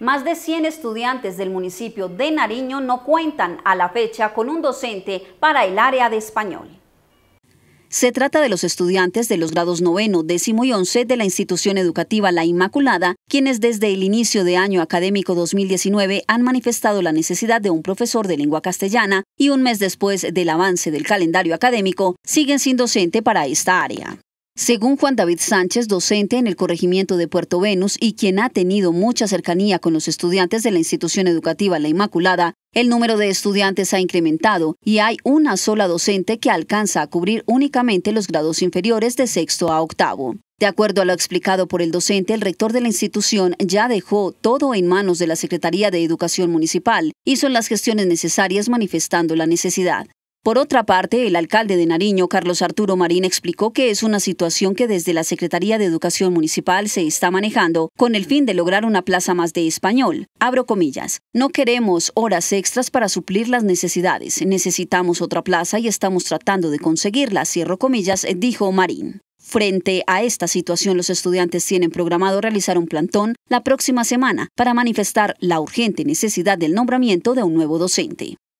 Más de 100 estudiantes del municipio de Nariño no cuentan a la fecha con un docente para el área de español. Se trata de los estudiantes de los grados noveno, décimo y once de la institución educativa La Inmaculada, quienes desde el inicio de año académico 2019 han manifestado la necesidad de un profesor de lengua castellana y un mes después del avance del calendario académico siguen sin docente para esta área. Según Juan David Sánchez, docente en el corregimiento de Puerto Venus y quien ha tenido mucha cercanía con los estudiantes de la institución educativa La Inmaculada, el número de estudiantes ha incrementado y hay una sola docente que alcanza a cubrir únicamente los grados inferiores de sexto a octavo. De acuerdo a lo explicado por el docente, el rector de la institución ya dejó todo en manos de la Secretaría de Educación Municipal, hizo las gestiones necesarias manifestando la necesidad. Por otra parte, el alcalde de Nariño, Carlos Arturo Marín, explicó que es una situación que desde la Secretaría de Educación Municipal se está manejando con el fin de lograr una plaza más de español. Abro comillas. No queremos horas extras para suplir las necesidades. Necesitamos otra plaza y estamos tratando de conseguirla, cierro comillas, dijo Marín. Frente a esta situación, los estudiantes tienen programado realizar un plantón la próxima semana para manifestar la urgente necesidad del nombramiento de un nuevo docente.